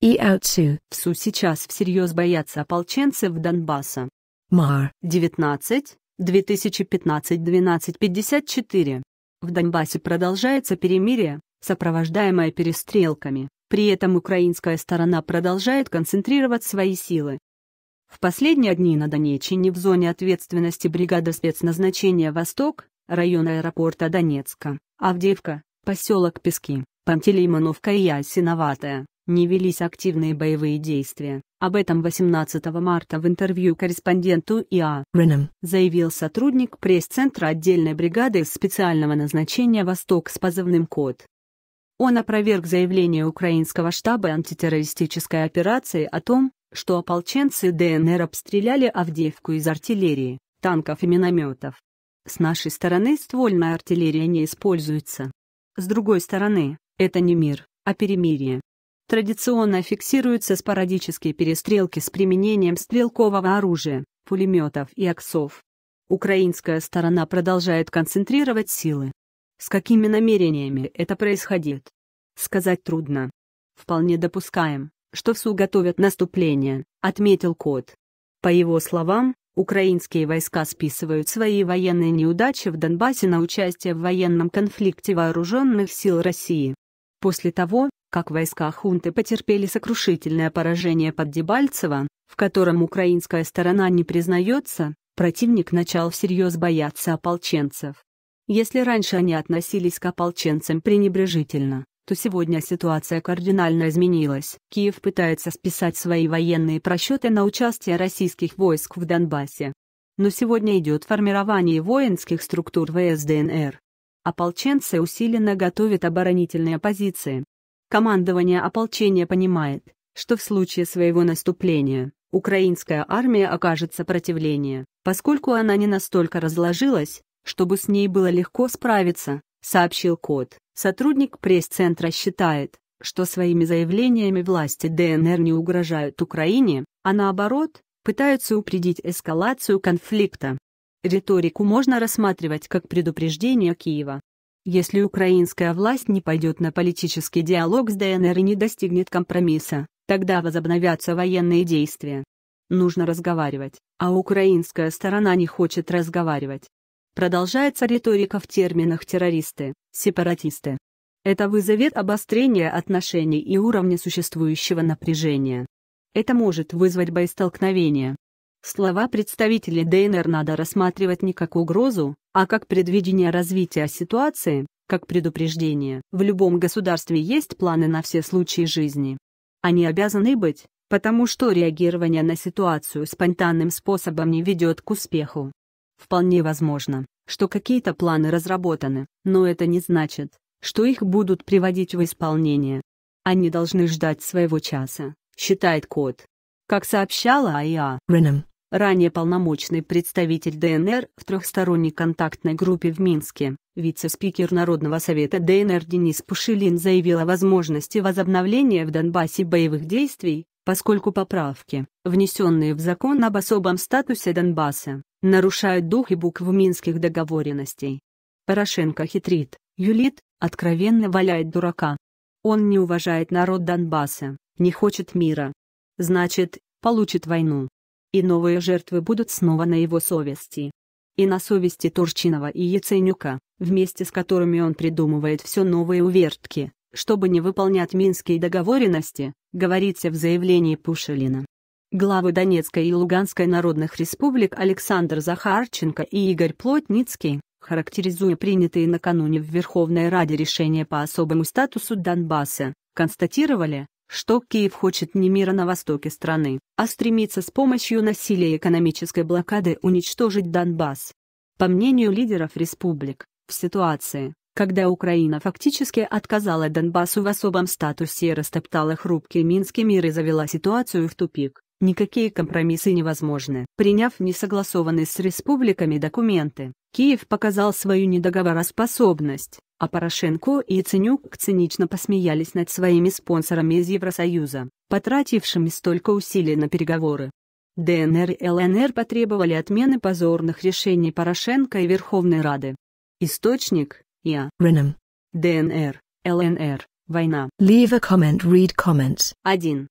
и Аутсу. ВСУ сейчас всерьез боятся ополченцев Донбасса. Мар. 19. 2015-1254. В Донбассе продолжается перемирие, сопровождаемое перестрелками. При этом украинская сторона продолжает концентрировать свои силы. В последние дни на Донеччине в зоне ответственности бригада спецназначения «Восток», район аэропорта Донецка, Авдеевка, поселок Пески, Пантелеймоновка и Ясиноватая, не велись активные боевые действия. Об этом 18 марта в интервью корреспонденту ИА Реном заявил сотрудник пресс-центра отдельной бригады специального назначения «Восток» с позывным «Код». Он опроверг заявление украинского штаба антитеррористической операции о том, что ополченцы ДНР обстреляли Авдеевку из артиллерии, танков и минометов. С нашей стороны ствольная артиллерия не используется. С другой стороны, это не мир, а перемирие. Традиционно фиксируются спорадические перестрелки с применением стрелкового оружия, пулеметов и аксов. Украинская сторона продолжает концентрировать силы. С какими намерениями это происходит? Сказать трудно. Вполне допускаем, что ВСУ готовят наступление, отметил Кот. По его словам, украинские войска списывают свои военные неудачи в Донбассе на участие в военном конфликте вооруженных сил России. После того, как войска хунты потерпели сокрушительное поражение под Дебальцево, в котором украинская сторона не признается, противник начал всерьез бояться ополченцев. Если раньше они относились к ополченцам пренебрежительно, то сегодня ситуация кардинально изменилась. Киев пытается списать свои военные просчеты на участие российских войск в Донбассе. Но сегодня идет формирование воинских структур ВСДНР. Ополченцы усиленно готовят оборонительные позиции, Командование ополчения понимает, что в случае своего наступления украинская армия окажет сопротивление, поскольку она не настолько разложилась, чтобы с ней было легко справиться, сообщил Кот. Сотрудник пресс-центра считает, что своими заявлениями власти ДНР не угрожают Украине, а наоборот, пытаются упредить эскалацию конфликта. Риторику можно рассматривать как предупреждение Киева если украинская власть не пойдет на политический диалог с ДНР и не достигнет компромисса, тогда возобновятся военные действия. Нужно разговаривать, а украинская сторона не хочет разговаривать. Продолжается риторика в терминах террористы, сепаратисты. Это вызовет обострение отношений и уровня существующего напряжения. Это может вызвать боестолкновение, Слова представителей ДНР надо рассматривать не как угрозу, а как предвидение развития ситуации, как предупреждение. В любом государстве есть планы на все случаи жизни. Они обязаны быть, потому что реагирование на ситуацию спонтанным способом не ведет к успеху. Вполне возможно, что какие-то планы разработаны, но это не значит, что их будут приводить в исполнение. Они должны ждать своего часа, считает Кот. Как сообщала АИА Реном, ранее полномочный представитель ДНР в трехсторонней контактной группе в Минске, вице-спикер Народного совета ДНР Денис Пушилин заявил о возможности возобновления в Донбассе боевых действий, поскольку поправки, внесенные в закон об особом статусе Донбасса, нарушают дух и букву минских договоренностей. Порошенко хитрит, юлит, откровенно валяет дурака. Он не уважает народ Донбасса, не хочет мира, значит, получит войну. И новые жертвы будут снова на его совести. И на совести Турчинова и Яценюка, вместе с которыми он придумывает все новые увертки, чтобы не выполнять минские договоренности, говорится в заявлении Пушилина. Главы Донецкой и Луганской народных республик Александр Захарченко и Игорь Плотницкий, характеризуя принятые накануне в Верховной Раде решения по особому статусу Донбасса, констатировали, что Киев хочет не мира на востоке страны, а стремится с помощью насилия и экономической блокады уничтожить Донбасс. По мнению лидеров республик, в ситуации, когда Украина фактически отказала Донбассу в особом статусе и растоптала хрупкий Минский мир и завела ситуацию в тупик, никакие компромиссы невозможны. Приняв несогласованные с республиками документы, Киев показал свою недоговороспособность. А Порошенко и Яценюк цинично посмеялись над своими спонсорами из Евросоюза, потратившими столько усилий на переговоры. ДНР и ЛНР потребовали отмены позорных решений Порошенко и Верховной Рады. Источник – Я. Реном. ДНР, ЛНР, война. Leave a comment, read comments. 1.